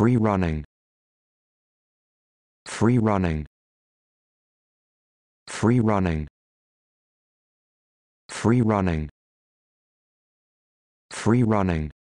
free running free running free running free running free running